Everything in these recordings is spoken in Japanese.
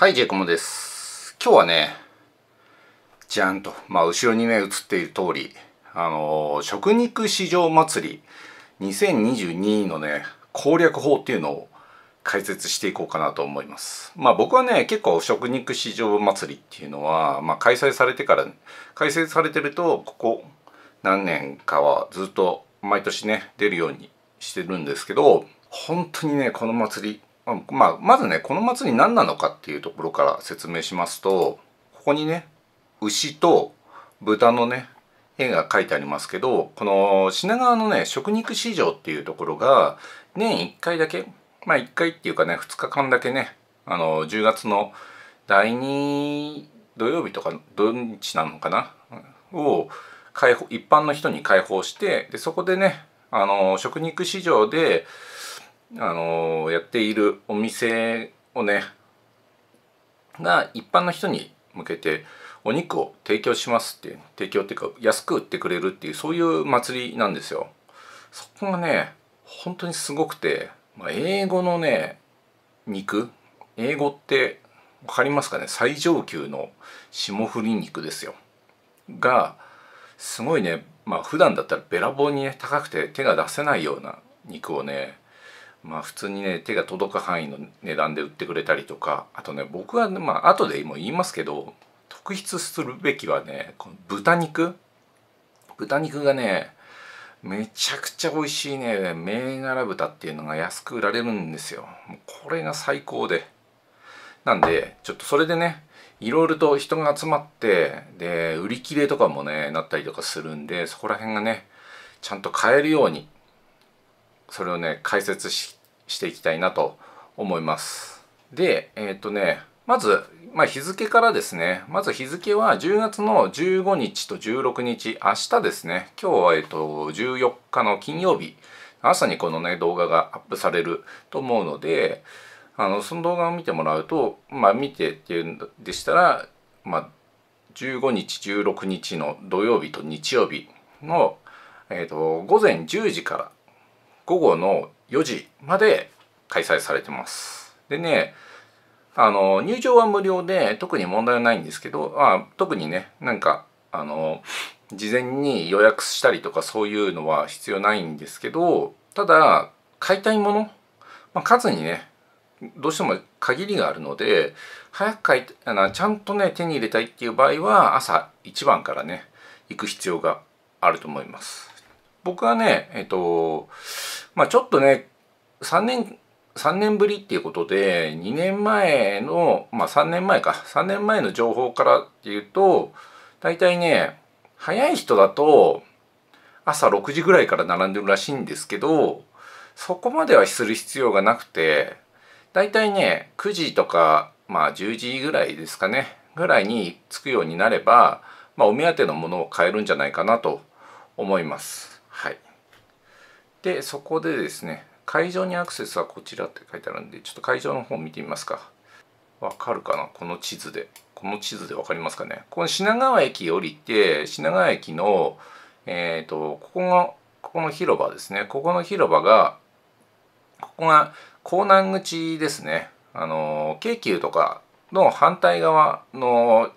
はい、ジェコモです。今日はね、じゃんと、まあ、後ろにね、映っている通り、あのー、食肉市場祭り2022のね、攻略法っていうのを解説していこうかなと思います。まあ、僕はね、結構食肉市場祭りっていうのは、まあ、開催されてから、開催されてると、ここ、何年かはずっと毎年ね出るようにしてるんですけど本当にねこの祭りまあ、まずねこの祭り何なのかっていうところから説明しますとここにね牛と豚のね絵が書いてありますけどこの品川のね食肉市場っていうところが年1回だけまあ1回っていうかね2日間だけねあの10月の第2土曜日とか土日なのかなを開放一般の人に開放してでそこでねあの食肉市場であのやっているお店をねが一般の人に向けてお肉を提供しますっていう提供っていうか安く売ってくれるっていうそういう祭りなんですよ。そこがね本当にすごくて、まあ、英語のね肉英語って分かりますかね最上級の霜降り肉ですよ。がすごいねまあ普段だったらべらぼうにね高くて手が出せないような肉をねまあ普通にね手が届く範囲の値段で売ってくれたりとかあとね僕はまあ後でも言いますけど特筆するべきはねこの豚肉豚肉がねめちゃくちゃ美味しいね銘柄豚っていうのが安く売られるんですよこれが最高でなんでちょっとそれでねいろいろと人が集まってで売り切れとかもねなったりとかするんでそこら辺がねちゃんと買えるようにそれをね解説していきたいなと思いますでえー、っとねまず、まあ、日付からですねまず日付は10月の15日と16日明日ですね今日はえっと14日の金曜日朝にこのね動画がアップされると思うのであのその動画を見てもらうとまあ見てっていうんでしたらまあ15日16日の土曜日と日曜日の、えーと、午前10時から午後の4時まで開催されてます。でねあの入場は無料で特に問題はないんですけどあ特にねなんかあの事前に予約したりとかそういうのは必要ないんですけどただ買いたいもの、まあ、数にねどうしても限りがあるので早く書いあのちゃんとね手に入れたいっていう場合は朝一番からね行く必要があると思います。僕はねえっとまあちょっとね3年3年ぶりっていうことで2年前のまあ3年前か3年前の情報からっていうと大体ね早い人だと朝6時ぐらいから並んでるらしいんですけどそこまではする必要がなくて大体ね9時とか、まあ、10時ぐらいですかねぐらいに着くようになれば、まあ、お目当てのものを買えるんじゃないかなと思います。はい、でそこでですね会場にアクセスはこちらって書いてあるんでちょっと会場の方見てみますか。わかるかなこの地図で。この地図でわかりますかね。この品川駅降りて品川駅のえっ、ー、とここがここの広場ですね。ここの広場がここが江南口ですねあの京急とかの反対側の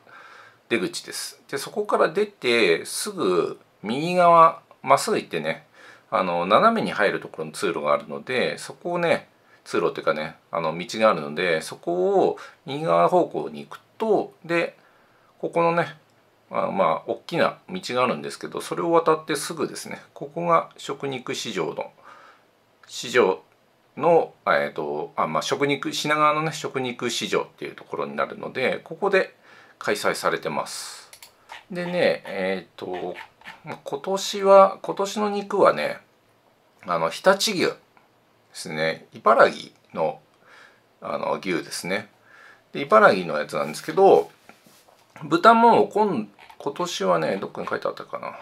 出口ですでそこから出てすぐ右側まっすぐ行ってねあの斜めに入るところの通路があるのでそこをね通路っていうかねあの道があるのでそこを右側方向に行くとでここのねあ、まあ、大きな道があるんですけどそれを渡ってすぐですねここが食肉市場の市場の、えーとあまあ、食肉品川のね食肉市場っていうところになるのでここで開催されてます。でねえっ、ー、と今年は今年の肉はねあの常陸牛ですね茨城のあの牛ですねで茨城のやつなんですけど豚も今今年はねどっかに書いてあったかな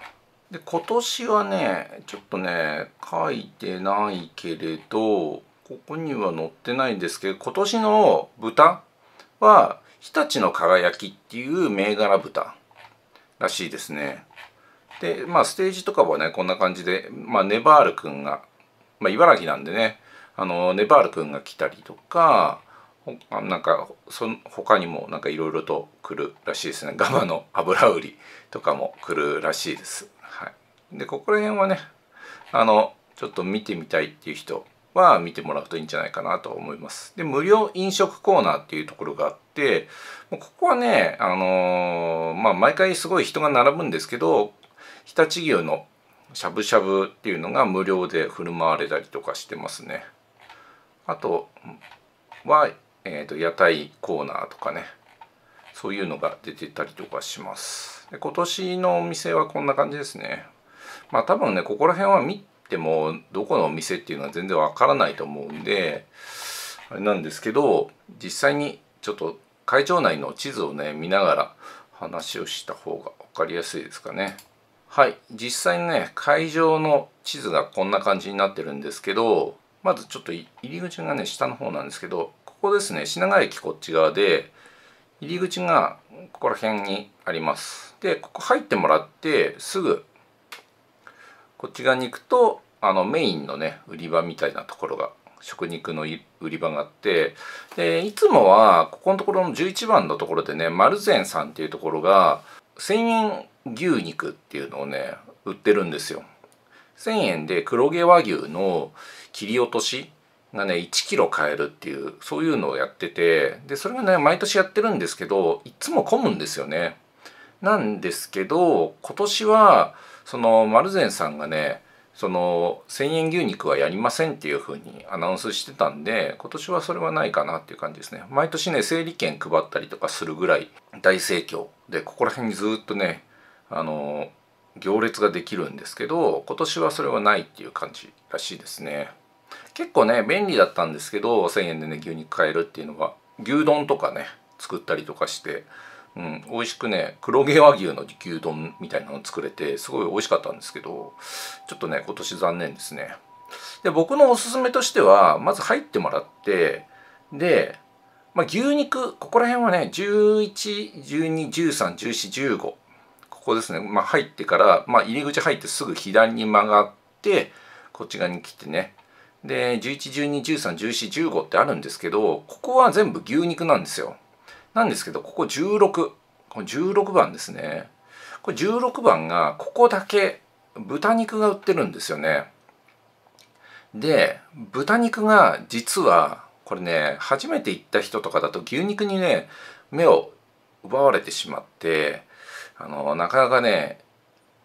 で今年はねちょっとね書いてないけれどここには載ってないんですけど今年の豚は日立の輝きっていう銘柄豚らしいですね。でまあステージとかはねこんな感じで、まあ、ネバールくんが、まあ、茨城なんでねあのネバールくんが来たりとかなんかそ他にもなんかいろいろと来るらしいですねガマの油売りとかも来るらしいです。でここら辺はねあのちょっと見てみたいっていう人は見てもらうといいんじゃないかなと思います。で無料飲食コーナーっていうところがあってここはねあのー、まあ毎回すごい人が並ぶんですけど常陸牛のしゃぶしゃぶっていうのが無料で振る舞われたりとかしてますね。あとは、えーと屋台コーナーとかねそういうのが出てたりとかします。で今年のお店はこんな感じですね。まあ多分ねここら辺は見てもどこのお店っていうのは全然わからないと思うんであれなんですけど実際にちょっと会場内の地図をね見ながら話をした方が分かりやすいですかね。はい実際にね会場の地図がこんな感じになってるんですけどまずちょっと入り口がね下の方なんですけどここですね品川駅こっち側で入り口がここら辺にあります。でここ入ってもらってすぐこっち側に行くとあのメインのね売り場みたいなところが食肉の売り場があってでいつもはここのところの11番のところでね丸善さんっていうところが1,000円牛肉っていうのをね売ってるんですよ。1,000円で黒毛和牛の切り落としがね1キロ買えるっていうそういうのをやっててでそれがね毎年やってるんですけどいつも混むんですよね。なんですけど今年はそのマルゼンさんがねその1,000円牛肉はやりませんっていうふうにアナウンスしてたんで今年はそれはないかなっていう感じですね毎年ね整理券配ったりとかするぐらい大盛況でここら辺にずっとねあの行列ができるんですけど今年はそれはないっていう感じらしいですね結構ね便利だったんですけど1,000円でね牛肉買えるっていうのは牛丼とかね作ったりとかしてうん、美味しくね黒毛和牛の牛丼みたいなの作れてすごい美味しかったんですけどちょっとね今年残念ですねで僕のおすすめとしてはまず入ってもらってで、まあ、牛肉ここら辺はね1112131415ここですね、まあ、入ってから、まあ、入り口入ってすぐ左に曲がってこっち側に来てねで1112131415ってあるんですけどここは全部牛肉なんですよなんですけどここ16この16番ですねこれ16番がここだけ豚肉が売ってるんですよねで豚肉が実はこれね初めて行った人とかだと牛肉にね目を奪われてしまってあのなかなかね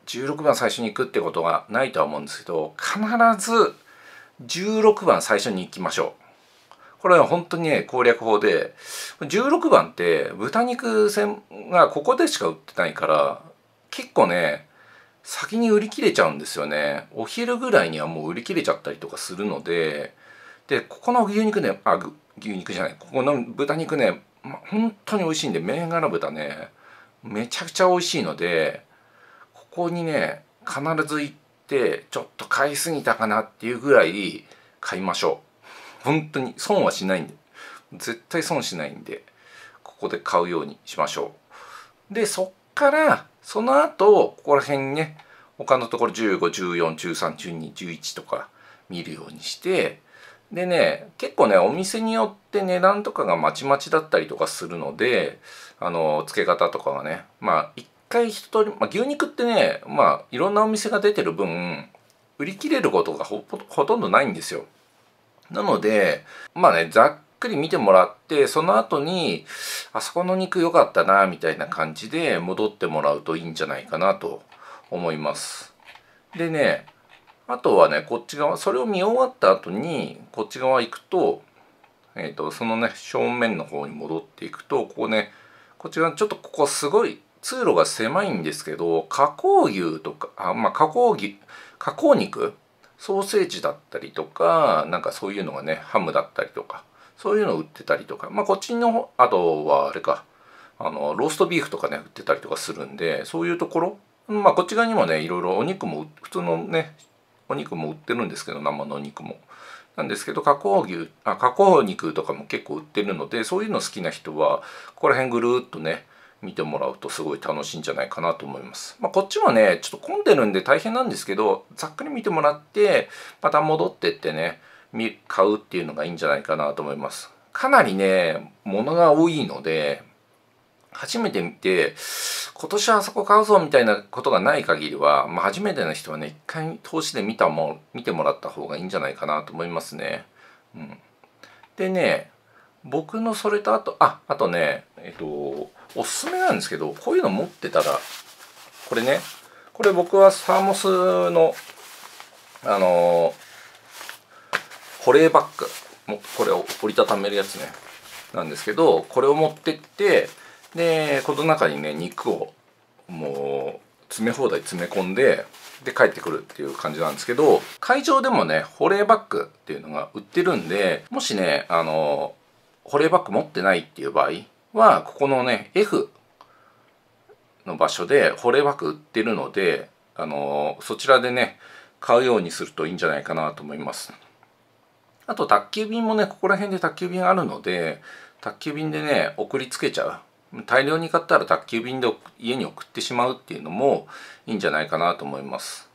16番最初に行くってことがないとは思うんですけど必ず16番最初に行きましょう。これは本当にね攻略法で16番って豚肉線がここでしか売ってないから結構ね先に売り切れちゃうんですよねお昼ぐらいにはもう売り切れちゃったりとかするのででここの牛肉ねあ牛肉じゃないここの豚肉ね、ま、本当に美味しいんで銘柄豚ねめちゃくちゃ美味しいのでここにね必ず行ってちょっと買いすぎたかなっていうぐらい買いましょう。本当に損はしないんで絶対損しないんでここで買うようにしましょうでそっからその後ここら辺にね他のところ1514131211とか見るようにしてでね結構ねお店によって値段とかがまちまちだったりとかするのであの付け方とかがねまあ一回一通り、まあ、牛肉ってねまあいろんなお店が出てる分売り切れることがほとんどないんですよ。なのでまあねざっくり見てもらってその後にあそこの肉良かったなみたいな感じで戻ってもらうといいんじゃないかなと思います。でねあとはねこっち側それを見終わった後にこっち側行くと,、えーと、とそのね正面の方に戻っていくとここねこっち側ちょっとここすごい通路が狭いんですけど加工牛とかあまあ加工牛加工肉ソーセージだったりとかなんかそういうのがねハムだったりとかそういうのを売ってたりとかまあこっちのあとはあれかあのローストビーフとかね売ってたりとかするんでそういうところまあこっち側にもねいろいろお肉も普通のねお肉も売ってるんですけど生のお肉も。なんですけど加工牛あ加工肉とかも結構売ってるのでそういうの好きな人はここら辺ぐるっとね見てもらうとすごい楽しいんじゃないかなと思います。まあ、こっちはね、ちょっと混んでるんで大変なんですけど、ざっくり見てもらって、また戻ってってね、買うっていうのがいいんじゃないかなと思います。かなりね、物が多いので、初めて見て、今年はあそこ買うぞみたいなことがない限りは、まあ、初めての人はね、一回投資で見たも、見てもらった方がいいんじゃないかなと思いますね。うん。でね、僕のそれとあと、あ、あとね、えっと、おすすめなんですけどこういうの持ってたらこれねこれ僕はサーモスのあの保冷バッグもこれを折りたためるやつねなんですけどこれを持ってってでこの中にね肉をもう詰め放題詰め込んでで帰ってくるっていう感じなんですけど会場でもね保冷バッグっていうのが売ってるんでもしねあの保冷バッグ持ってないっていう場合はここのね F の場所で保冷枠売ってるので、あのー、そちらでね買うようにするといいんじゃないかなと思います。あと宅急便もねここら辺で宅急便あるので宅急便でね送りつけちゃう大量に買ったら宅急便で家に送ってしまうっていうのもいいんじゃないかなと思います。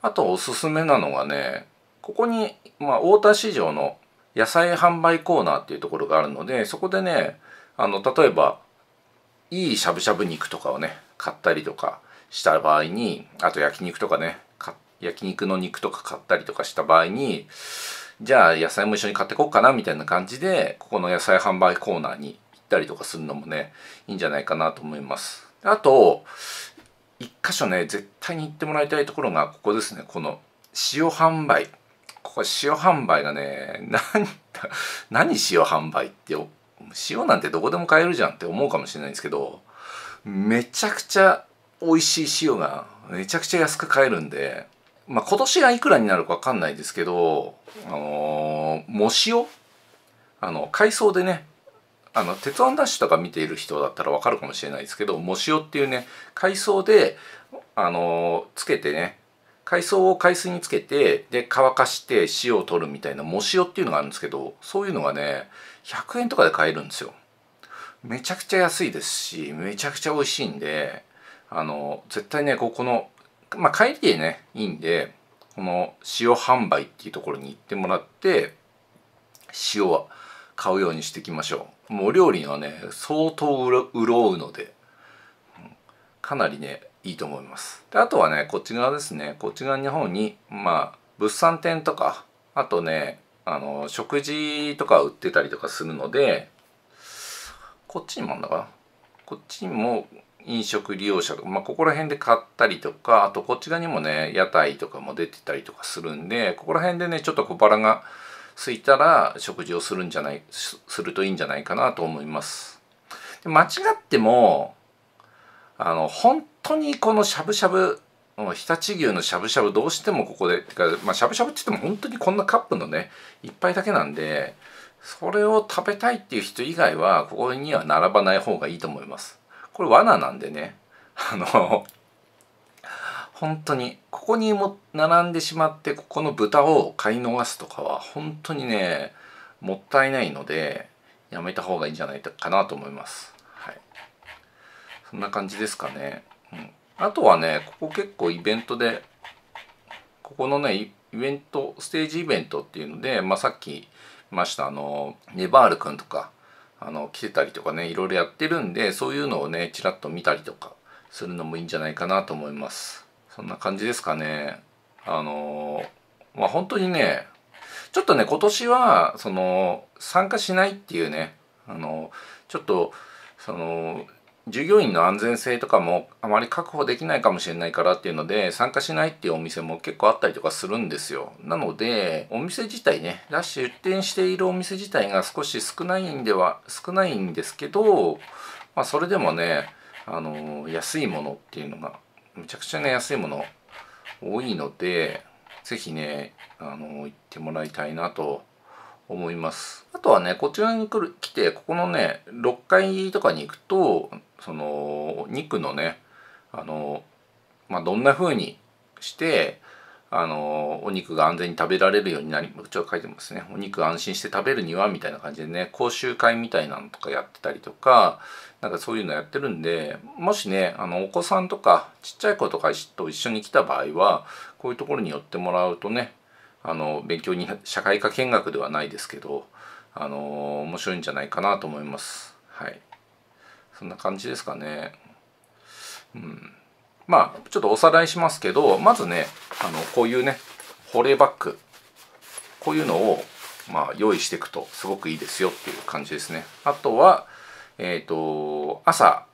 あとおすすめなのがねここに、まあ、太田市場の野菜販売コーナーっていうところがあるのでそこでねあの例えばいいしゃぶしゃぶ肉とかをね買ったりとかした場合にあと焼肉とかね焼肉の肉とか買ったりとかした場合にじゃあ野菜も一緒に買ってこっかなみたいな感じでここの野菜販売コーナーに行ったりとかするのもねいいんじゃないかなと思いますあと1箇所ね絶対に行ってもらいたいところがここですねこの塩販売ここ塩販売がね何何塩販売って塩なんてどこでも買えるじゃんって思うかもしれないんですけどめちゃくちゃ美味しい塩がめちゃくちゃ安く買えるんで、まあ、今年はいくらになるか分かんないですけどあのー、藻塩あの海藻でねあの鉄腕ダッシュとか見ている人だったら分かるかもしれないですけど藻塩っていうね海藻であのつけてね海藻を海水につけてで乾かして塩を取るみたいな藻塩っていうのがあるんですけどそういうのがね100円とかで買えるんですよめちゃくちゃ安いですしめちゃくちゃ美味しいんであの絶対ねここのまあ帰りでねいいんでこの塩販売っていうところに行ってもらって塩は買うようにしていきましょうもうお料理はね相当潤うのでかなりねいいと思いますであとはねこっち側ですねこっち側の方にまあ物産展とかあとねあの食事とか売ってたりとかするのでこっちにもあんだかなこっちにも飲食利用者、まあ、ここら辺で買ったりとかあとこっち側にもね屋台とかも出てたりとかするんでここら辺でねちょっと小腹が空いたら食事をするんじゃないするといいんじゃないかなと思います。で間違ってもあの本当にこのしゃぶしゃぶ日立牛のしゃぶしゃぶどうしてもここでてか、まあ、しゃぶしゃぶって言っても本当にこんなカップのね一杯だけなんでそれを食べたいっていう人以外はここには並ばない方がいいと思いますこれ罠なんでねあの本当にここにも並んでしまってここの豚を買い逃すとかは本当にねもったいないのでやめた方がいいんじゃないかなと思いますはいそんな感じですかねあとはねここ結構イベントでここのねイベントステージイベントっていうので、まあ、さっきましたあのネバールくんとかあの来てたりとかねいろいろやってるんでそういうのをねちらっと見たりとかするのもいいんじゃないかなと思いますそんな感じですかねあのまあ本当にねちょっとね今年はその参加しないっていうねあのちょっとその従業員の安全性とかもあまり確保できないかもしれないからっていうので参加しないっていうお店も結構あったりとかするんですよなのでお店自体ねラッシュ出店しているお店自体が少し少ないんでは少ないんですけど、まあ、それでもねあの安いものっていうのがめちゃくちゃね安いもの多いので是非ねあの行ってもらいたいなと思いますあとはねこちらに来る来てここのね6階とかに行くとその肉のねあの、まあ、どんな風にしてあのお肉が安全に食べられるようになりちょっと書いてますねお肉安心して食べるにはみたいな感じでね講習会みたいなのとかやってたりとかなんかそういうのやってるんでもしねあのお子さんとかちっちゃい子とかと一緒に来た場合はこういうところに寄ってもらうとねあの勉強に社会科見学ではないですけどあの面白いんじゃないかなと思います。はいそんな感じですかね。うん。まあ、ちょっとおさらいしますけど、まずね、あの、こういうね、保冷バッグ。こういうのを、まあ、用意していくとすごくいいですよっていう感じですね。あとは、えっ、ー、と、朝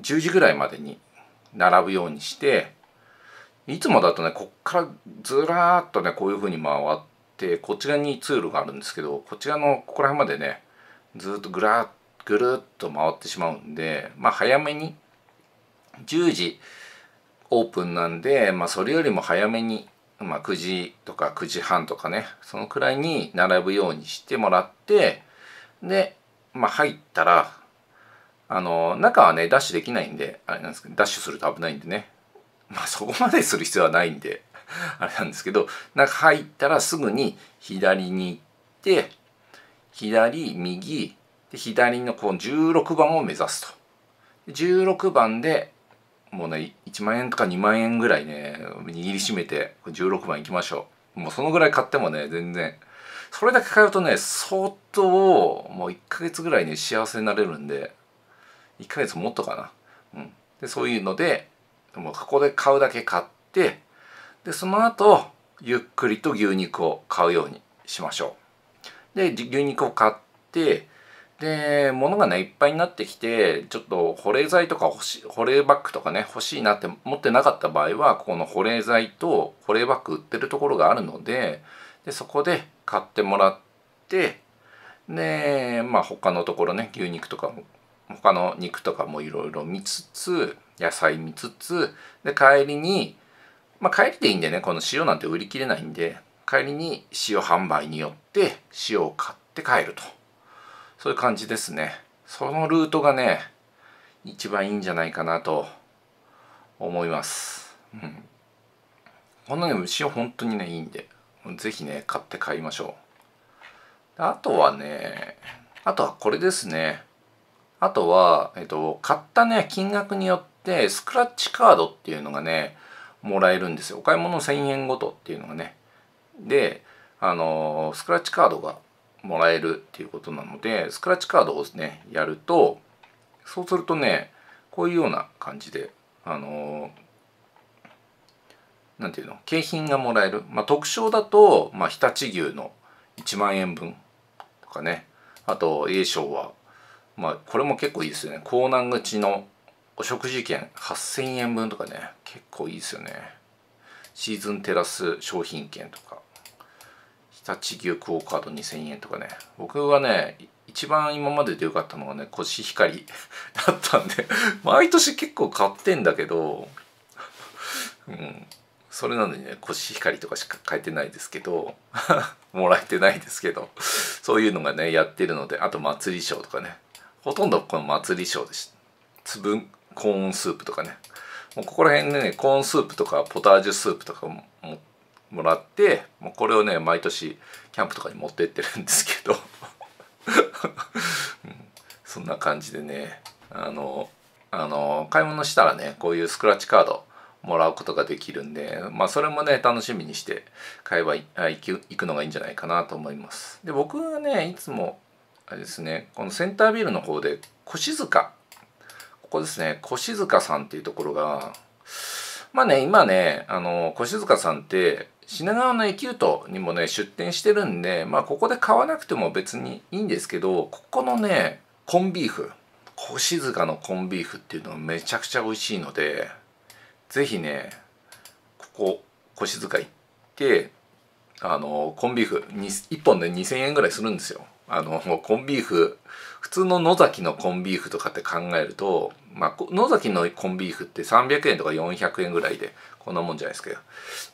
10時ぐらいまでに並ぶようにして、いつもだとね、こっからずらーっとね、こういう風に回って、こちらに通路があるんですけど、こちらのここら辺までね、ずっとぐらーっぐるっと回ってしまうんで、まあ、早めに10時オープンなんで、まあ、それよりも早めに、まあ、9時とか9時半とかねそのくらいに並ぶようにしてもらってで、まあ、入ったらあの中はねダッシュできないんであれなんですけどダッシュすると危ないんでね、まあ、そこまでする必要はないんで あれなんですけど中入ったらすぐに左に行って左右で左のこの16番を目指すと16番でもうね1万円とか2万円ぐらいね握りしめて16番いきましょうもうそのぐらい買ってもね全然それだけ買うとね相当もう1ヶ月ぐらいね幸せになれるんで1ヶ月もっとかな、うん、でそういうのでもうここで買うだけ買ってでその後ゆっくりと牛肉を買うようにしましょうで牛肉を買ってで物がねいっぱいになってきてちょっと保冷剤とか欲し保冷バッグとかね欲しいなって持ってなかった場合はここの保冷剤と保冷バッグ売ってるところがあるのででそこで買ってもらってでまあ他のところね牛肉とかも他の肉とかもいろいろ見つつ野菜見つつで帰りにまあ帰りでいいんでねこの塩なんて売り切れないんで帰りに塩販売によって塩を買って帰ると。そういう感じですねそのルートがね一番いいんじゃないかなと思います、うん、このね牛は本当にねいいんでぜひね買って買いましょうあとはねあとはこれですねあとは、えっと、買ったね金額によってスクラッチカードっていうのがねもらえるんですよお買い物1000円ごとっていうのがねであのスクラッチカードがもらえるっていうことなのでスクラッチカードをねやるとそうするとねこういうような感じであの何て言うの景品がもらえる、まあ、特賞だと、まあ、日立牛の1万円分とかねあと A 賞は、まあ、これも結構いいですよね港南口のお食事券8,000円分とかね結構いいですよねシーズンテラス商品券とか日立牛クオカード2000円とかね僕はね一番今までで良かったのはねコシヒカリ だったんで毎年結構買ってんだけどうんそれなのにねコシヒカリとかしか買えてないですけど もらえてないですけどそういうのがねやってるのであと祭り賞とかねほとんどこの祭り賞でした粒コーンスープとかねもうここら辺でねコーンスープとかポタージュスープとかももらってもうこれをね毎年キャンプとかに持ってってるんですけど うん、そんな感じでねあのあの買い物したらねこういうスクラッチカードもらうことができるんで、まあ、それもね楽しみにして買えば行くのがいいんじゃないかなと思います。で僕はねいつもあれですねこのセンタービルの方で越塚ここですね越塚さんっていうところがまあね今ねあの越塚さんって品川のエキュートにもね出店してるんでまあここで買わなくても別にいいんですけどここのねコンビーフ小静かのコンビーフっていうのがめちゃくちゃ美味しいので是非ねここ小静か行ってあのコンビーフ1本で2,000円ぐらいするんですよ。あのコンビーフ普通の野崎のコンビーフとかって考えるとまあ、野崎のコンビーフって300円とか400円ぐらいでこんなもんじゃないですけど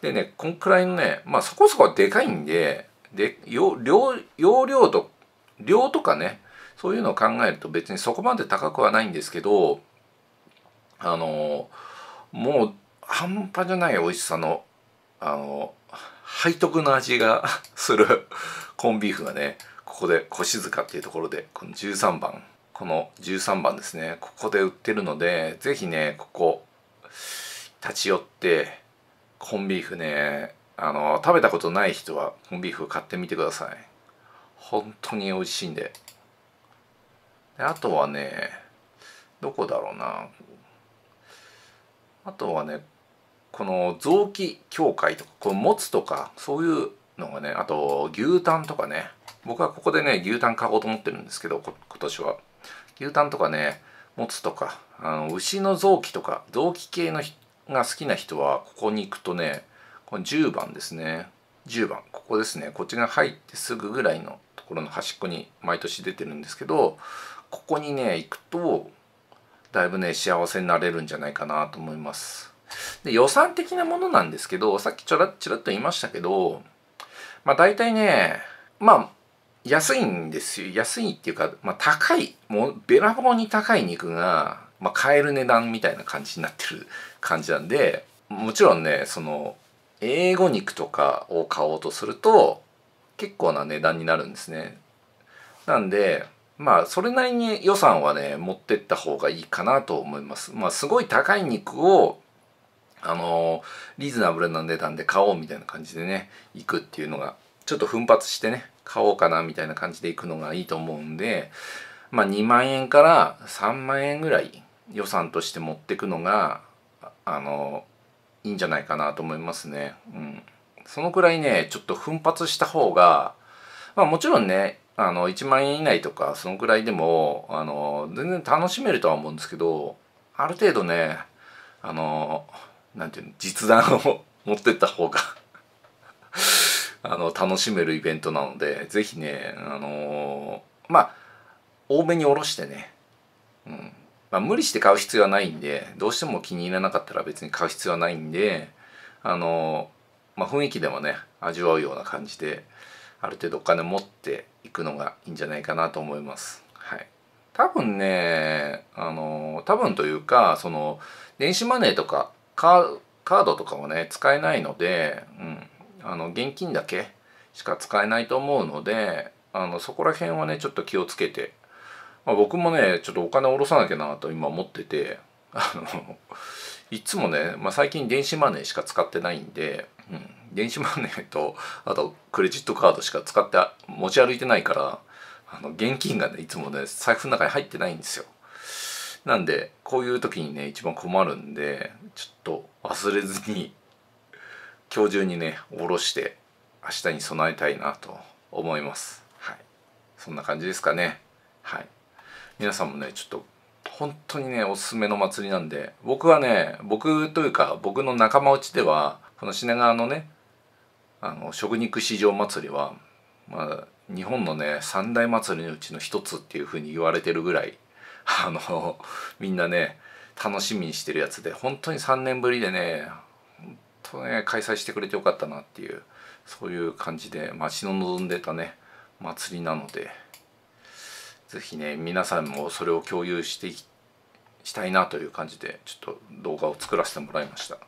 でねこんくらいのねまあそこそこでかいんでで容量と量とかねそういうのを考えると別にそこまで高くはないんですけどあのもう半端じゃない美味しさのあの背徳の味が するコンビーフがねここで越塚っていうところでこの13番この13番ですねここで売ってるので是非ねここ立ち寄ってコンビーフねあの食べたことない人はコンビーフ買ってみてください本当に美味しいんでであとはねどこだろうなあとはねこの臓器協会とかこのもつとかそういうのがねあと牛タンとかね僕はここでね牛タン買おうと思ってるんですけど今年は。牛タンとかねもつとかあの牛の臓器とか臓器系のが好きな人はここに行くとねこの10番ですね10番ここですねこっちが入ってすぐぐらいのところの端っこに毎年出てるんですけどここにね行くとだいぶね幸せになれるんじゃないかなと思いますで予算的なものなんですけどさっきちょらちらっと言いましたけどまあ大体ねまあ安いんですよ安いっていうか、まあ、高いもうべらぼうに高い肉が、まあ、買える値段みたいな感じになってる感じなんでもちろんねその英語肉とかを買おうとすると結構な値段になるんですねなんでまあそれなりに予算はね持ってった方がいいかなと思いますまあすごい高い肉をあのリーズナブルな値段で買おうみたいな感じでね行くっていうのがちょっと奮発してね買おうかなみたいな感じで行くのがいいと思うんで、まあ、2万円から3万円ぐらい予算として持ってくのがあのいいんじゃないかなと思いますね。うん、そのくらいねちょっと奮発した方が、まあ、もちろんねあの1万円以内とかそのくらいでもあの全然楽しめるとは思うんですけどある程度ねあの何て言うの実弾を 持ってった方があの楽しめるイベントなので是非ねあのー、まあ多めにおろしてね、うんまあ、無理して買う必要はないんでどうしても気に入らなかったら別に買う必要はないんであのー、まあ、雰囲気でもね味わうような感じである程度お金持っていくのがいいんじゃないかなと思います。はい、多分ねあの多分というかその電子マネーとかカードとかはね使えないので、うん、あの現金だけしか使えないと思うのであのそこら辺はねちょっと気をつけて、まあ、僕もねちょっとお金下ろさなきゃなと今思っててあのいつもね、まあ、最近電子マネーしか使ってないんで、うん、電子マネーとあとクレジットカードしか使って持ち歩いてないからあの現金がねいつもね財布の中に入ってないんですよ。なんでこういう時にね一番困るんでちょっと忘れずに今日中にねおろして明日に備えたいなと思います。はい、そんな感じですかね。はい、皆さんもねちょっと本当にねおすすめの祭りなんで僕はね僕というか僕の仲間内ではこの品川のねあの食肉市場祭りは、まあ、日本のね三大祭りのうちの一つっていうふうに言われてるぐらいあのみんなね楽しみにしてるやつで本当に3年ぶりでねそれ、ね、開催してくれてよかったなっていうそういう感じで待ちの望んでたね祭りなので是非ね皆さんもそれを共有していきしたいなという感じでちょっと動画を作らせてもらいました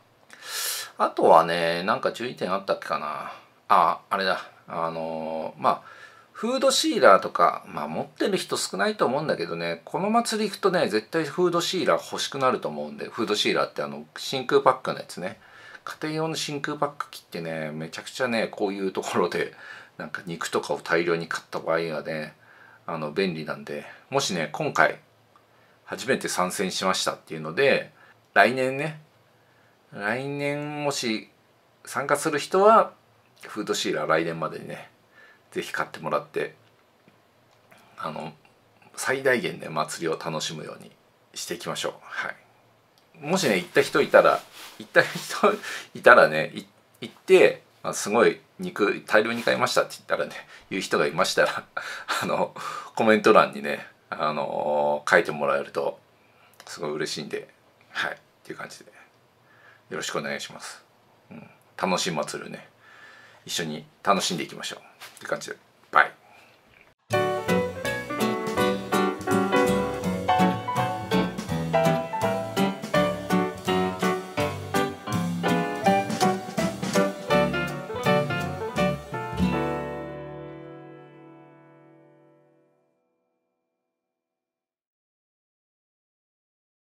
あとはねなんか注意点あったっけかなああれだあのー、まあフードシーラーとか、まあ、持ってる人少ないと思うんだけどね、この祭り行くとね、絶対フードシーラー欲しくなると思うんで、フードシーラーってあの、真空パックのやつね。家庭用の真空パック機ってねめちゃくちゃねこういうところで なんか肉とかを大量に買った場合はねあの便利なんでもしね今回初めて参戦しましたっていうので来年ね来年もし参加する人はフードシーラー来年までにね是非買ってもらってあの最大限で、ね、祭りを楽しむようにしていきましょう。はいもしね行った人いたら行った人いたらね行ってすごい肉大量に買いましたって言ったらね言う人がいましたら あのコメント欄にねあの書いてもらえるとすごい嬉しいんではいっていう感じでよろしくお願いします、うん、楽しい祭りね一緒に楽しんでいきましょうって感じでバイ